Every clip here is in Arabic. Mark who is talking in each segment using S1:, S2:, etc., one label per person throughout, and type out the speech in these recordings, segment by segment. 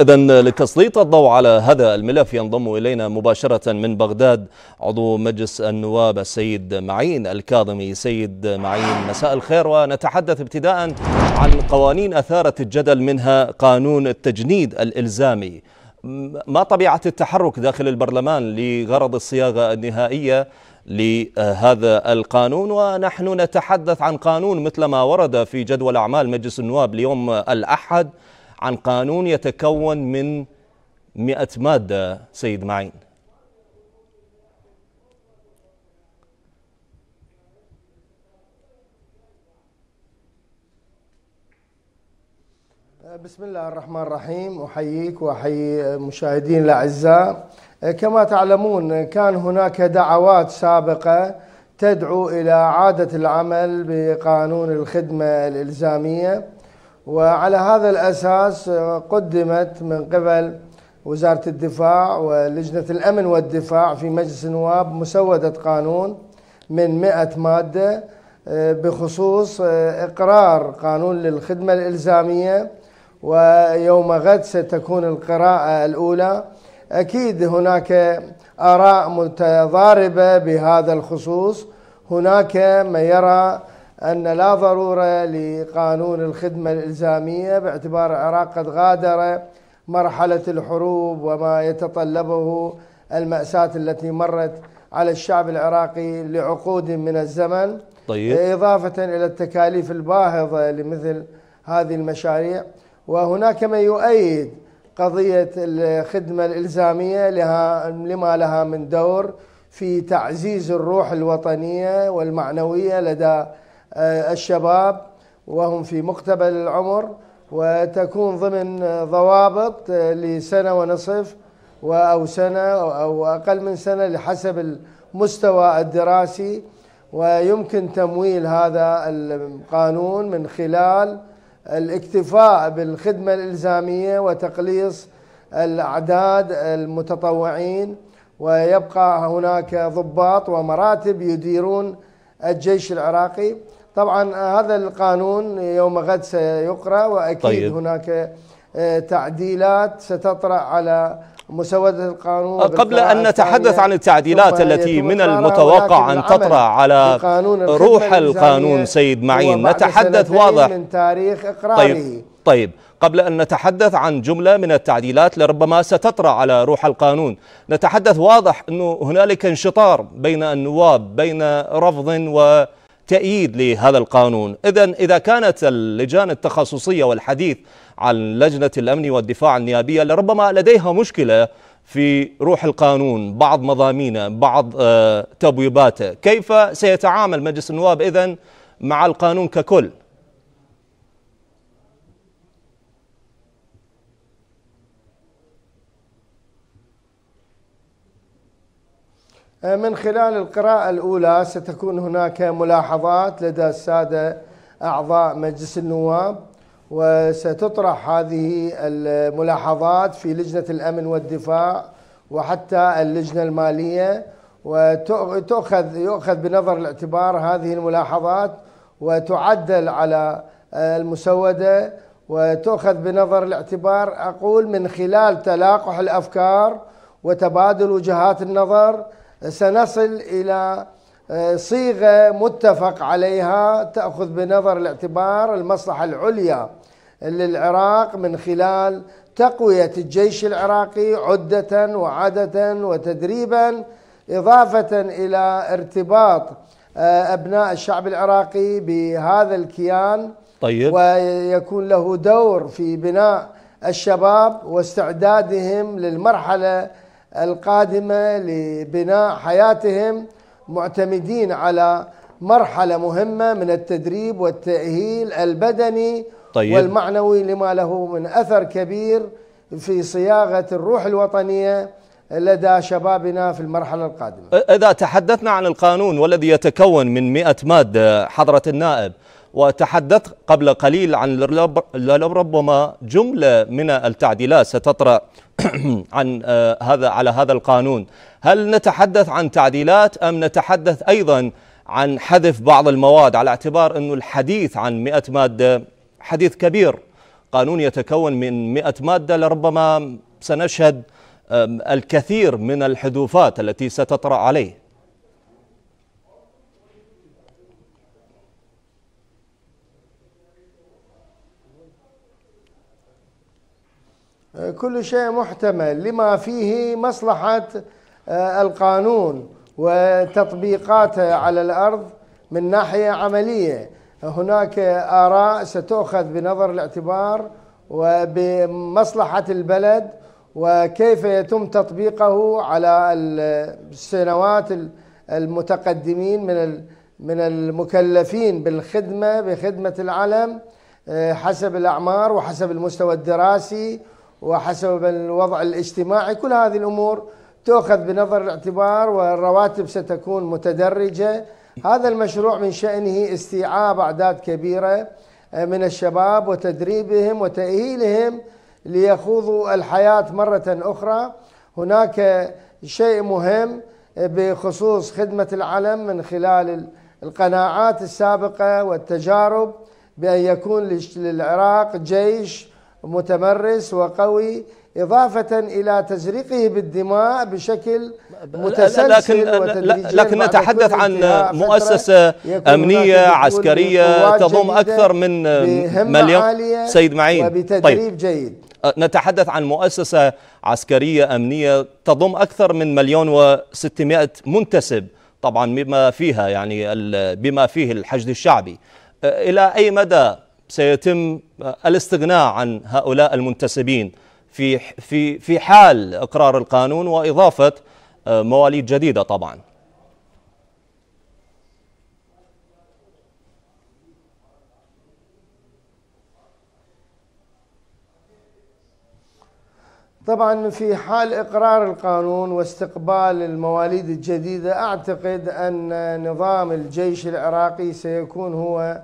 S1: إذا لتسليط الضوء على هذا الملف ينضم إلينا مباشرة من بغداد عضو مجلس النواب السيد معين الكاظمي سيد معين مساء الخير ونتحدث ابتداء عن قوانين أثارت الجدل منها قانون التجنيد الإلزامي ما طبيعة التحرك داخل البرلمان لغرض الصياغة النهائية لهذا القانون ونحن نتحدث عن قانون مثل ما ورد في جدول أعمال مجلس النواب ليوم الأحد عن قانون يتكون من مئة مادة سيد معين
S2: بسم الله الرحمن الرحيم أحييك وأحيي مشاهدين الأعزاء كما تعلمون كان هناك دعوات سابقة تدعو إلى إعادة العمل بقانون الخدمة الإلزامية وعلى هذا الأساس قدمت من قبل وزارة الدفاع ولجنة الأمن والدفاع في مجلس النواب مسودة قانون من 100 مادة آه، بخصوص آه، إقرار قانون للخدمة الإلزامية ويوم غد ستكون القراءة الأولى أكيد هناك آراء متضاربة بهذا الخصوص هناك من يرى أن لا ضرورة لقانون الخدمة الإلزامية باعتبار العراق قد غادر مرحلة الحروب وما يتطلبه المأساة التي مرت على الشعب العراقي لعقود من الزمن طيب. إضافة إلى التكاليف الباهظة لمثل هذه المشاريع وهناك من يؤيد قضية الخدمة الإلزامية لها لما لها من دور في تعزيز الروح الوطنية والمعنوية لدى آه، الشباب وهم في مقتبل العمر وتكون ضمن ضوابط آه، لسنة ونصف أو سنة أو أقل من سنة لحسب المستوى الدراسي ويمكن تمويل هذا القانون من خلال الاكتفاء بالخدمة الإلزامية وتقليص الأعداد المتطوعين ويبقى هناك ضباط ومراتب يديرون الجيش العراقي طبعا آه، هذا القانون يوم غد سيقرأ وأكيد طيب. هناك آه، تعديلات ستطرأ على مسودة القانون قبل أن نتحدث عن
S1: التعديلات التي من المتوقع أن تطرأ على روح القانون سيد معين نتحدث واضح من
S2: تاريخ إقراره طيب,
S1: طيب قبل أن نتحدث عن جملة من التعديلات لربما ستطرأ على روح القانون نتحدث واضح أنه هنالك انشطار بين النواب بين رفض و تأييد لهذا القانون إذا إذا كانت اللجان التخصصية والحديث عن لجنة الأمن والدفاع النيابية لربما لديها مشكلة في روح القانون بعض مضامينه بعض آه، تبويباته كيف سيتعامل مجلس النواب إذن مع القانون ككل
S2: آه، من خلال القراءة الأولى ستكون هناك ملاحظات لدى السادة أعضاء مجلس النواب وستطرح هذه الملاحظات في لجنة الأمن والدفاع وحتى اللجنة المالية وتأخذ يؤخذ بنظر الاعتبار هذه الملاحظات وتعدل على آه، المسودة وتؤخذ بنظر الاعتبار أقول من خلال تلاقح الأفكار وتبادل وجهات النظر سنصل إلى آه، صيغة متفق عليها تأخذ بنظر الاعتبار المصلحة العليا للعراق من خلال تقوية الجيش العراقي عدة وعادة وتدريبا إضافة إلى ارتباط آه، أبناء الشعب العراقي بهذا الكيان طيب. ويكون له دور في بناء الشباب واستعدادهم للمرحلة القادمة لبناء حياتهم معتمدين على مرحلة مهمة من التدريب والتأهيل البدني طيب. والمعنوي لما له من أثر كبير في صياغة الروح الوطنية لدى شبابنا في المرحلة القادمة
S1: إذا تحدثنا عن القانون والذي يتكون من مئة مادة حضرة النائب وتحدثت قبل قليل عن ربما جملة من التعديلات ستطرأ عن آه، هذا على هذا القانون هل نتحدث عن تعديلات أم نتحدث أيضا عن حذف بعض المواد على اعتبار أنه الحديث عن 100 مادة حديث كبير قانون يتكون من 100 مادة لربما سنشهد الكثير من الحذوفات التي ستطرأ عليه
S2: كل شيء محتمل لما فيه مصلحة آه، القانون وتطبيقاته على الأرض من ناحية عملية هناك آراء ستؤخذ بنظر الاعتبار وبمصلحة البلد وكيف يتم تطبيقه على السنوات المتقدمين من من المكلفين بالخدمة بخدمة العلم آه، حسب الأعمار وحسب المستوى الدراسي وحسب الوضع الاجتماعي كل هذه الأمور تؤخذ بنظر الاعتبار والرواتب ستكون متدرجة هذا المشروع من شأنه استيعاب أعداد كبيرة آه، من الشباب وتدريبهم وتأهيلهم ليخوضوا الحياة مرة أخرى هناك شيء مهم آه، بخصوص خدمة العلم من خلال القناعات السابقة والتجارب بأن يكون للعراق جيش متمرس وقوي إضافة إلى تزريقه بالدماء بشكل متسلسل لكن, لكن نتحدث عن مؤسسة
S1: أمنية عسكرية تضم أكثر من مليون سيد معين وبتدريب طيب. جيد أه، نتحدث عن مؤسسة عسكرية أمنية تضم أكثر من مليون وستمائة منتسب طبعا بما فيها يعني بما فيه الحشد الشعبي أه، إلى أي مدى سيتم الاستغناء عن هؤلاء المنتسبين في في في حال اقرار القانون واضافه آه، مواليد جديده طبعا
S2: طبعا في حال اقرار القانون واستقبال المواليد الجديده اعتقد ان نظام الجيش العراقي سيكون هو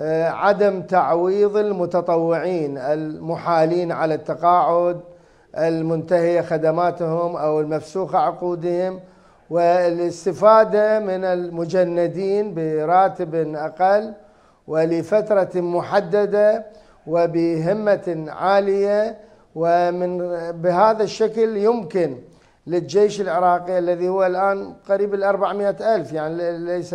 S2: آه، عدم تعويض المتطوعين المحالين على التقاعد المنتهية خدماتهم أو المفسوخة عقودهم والاستفادة من المجندين براتب أقل ولفترة محددة وبهمة عالية ومن بهذا الشكل يمكن للجيش العراقي الذي هو الآن قريب الأربعمائة ألف يعني ليس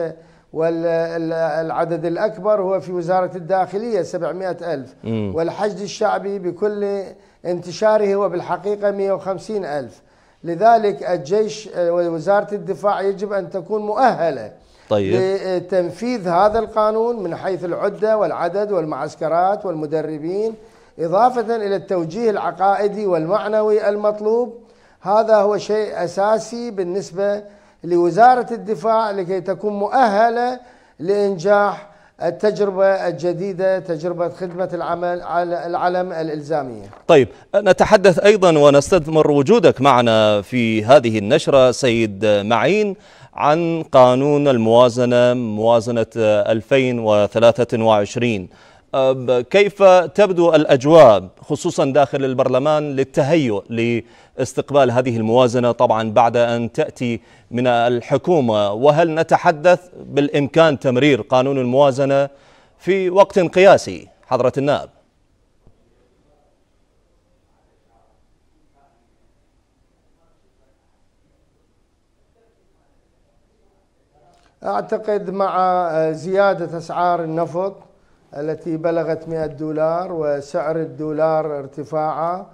S2: والعدد الأكبر هو في وزارة الداخلية 700 ألف والحشد الشعبي بكل انتشاره هو بالحقيقة 150 ألف لذلك الجيش ووزارة آه، الدفاع يجب أن تكون مؤهلة طيب. لتنفيذ هذا القانون من حيث العدة والعدد والمعسكرات والمدربين إضافة إلى التوجيه العقائدي والمعنوي المطلوب هذا هو شيء أساسي بالنسبة لوزارة الدفاع لكي تكون مؤهلة لإنجاح التجربة الجديدة تجربة خدمة العمل على العلم الإلزامية
S1: طيب نتحدث أيضا ونستثمر وجودك معنا في هذه النشرة سيد معين عن قانون الموازنة موازنة 2023 كيف تبدو الاجواء خصوصا داخل البرلمان للتهيؤ لاستقبال هذه الموازنه طبعا بعد ان تاتي من الحكومه وهل نتحدث بالامكان تمرير قانون الموازنه في وقت قياسي حضره النائب
S2: اعتقد مع آه، زياده اسعار النفط التي بلغت 100 دولار وسعر الدولار ارتفاعه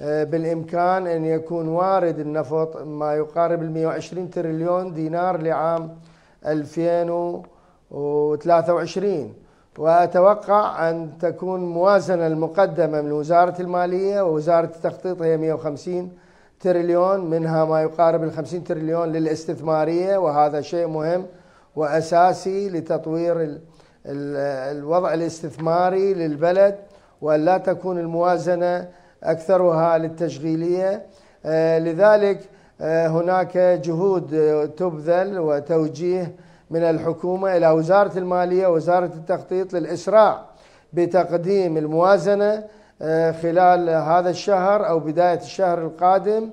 S2: آه، بالإمكان أن يكون وارد النفط ما يقارب ال 120 تريليون دينار لعام 2023 وأتوقع أن تكون موازنة المقدمة من وزارة المالية ووزارة التخطيط هي 150 تريليون منها ما يقارب ال 50 تريليون للاستثمارية وهذا شيء مهم وأساسي لتطوير الوضع الاستثماري للبلد وأن لا تكون الموازنة أكثرها للتشغيلية آه، لذلك آه، هناك جهود آه، تبذل وتوجيه من الحكومة إلى وزارة المالية وزارة التخطيط للإسراع بتقديم الموازنة خلال هذا الشهر أو بداية الشهر القادم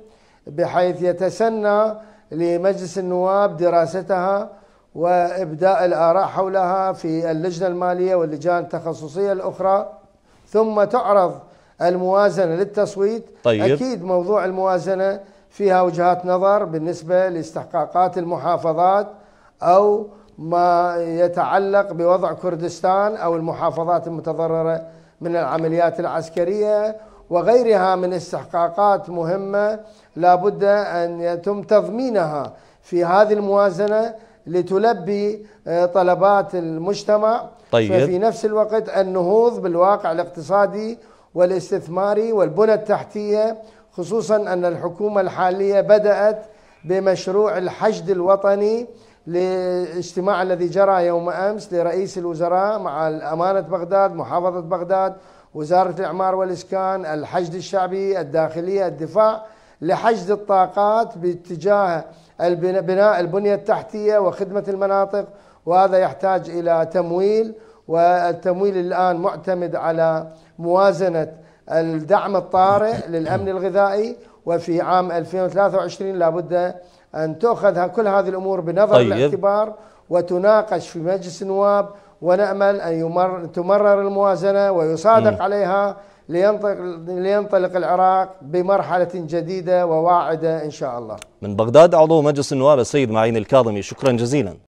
S2: بحيث يتسنى لمجلس النواب دراستها وإبداء الآراء حولها في اللجنة المالية واللجان التخصصية الأخرى ثم تعرض الموازنة للتصويت طيب. أكيد موضوع الموازنة فيها وجهات نظر بالنسبة لاستحقاقات المحافظات أو ما يتعلق بوضع كردستان أو المحافظات المتضررة من العمليات العسكرية وغيرها من استحقاقات مهمة لابد أن يتم تضمينها في هذه الموازنة لتلبي آه، طلبات المجتمع طيب. في نفس الوقت النهوض بالواقع الاقتصادي والاستثماري والبنى التحتية خصوصا أن الحكومة الحالية بدأت بمشروع الحشد الوطني للاجتماع الذي جرى يوم أمس لرئيس الوزراء مع أمانة بغداد محافظة بغداد وزارة الإعمار والإسكان الحشد الشعبي الداخلية الدفاع لحشد الطاقات باتجاه بناء البنية التحتية وخدمة المناطق وهذا يحتاج إلى تمويل والتمويل الآن معتمد على موازنة الدعم الطارئ للأمن الغذائي وفي عام 2023 لابد أن تؤخذ كل هذه الأمور بنظر طيب. الاعتبار وتناقش في مجلس النواب ونأمل أن يمر تمرر الموازنة ويصادق م. عليها لينطلق, لينطلق العراق بمرحلة جديدة وواعدة إن شاء الله
S1: من بغداد عضو مجلس النواب السيد معين الكاظمي شكرا جزيلا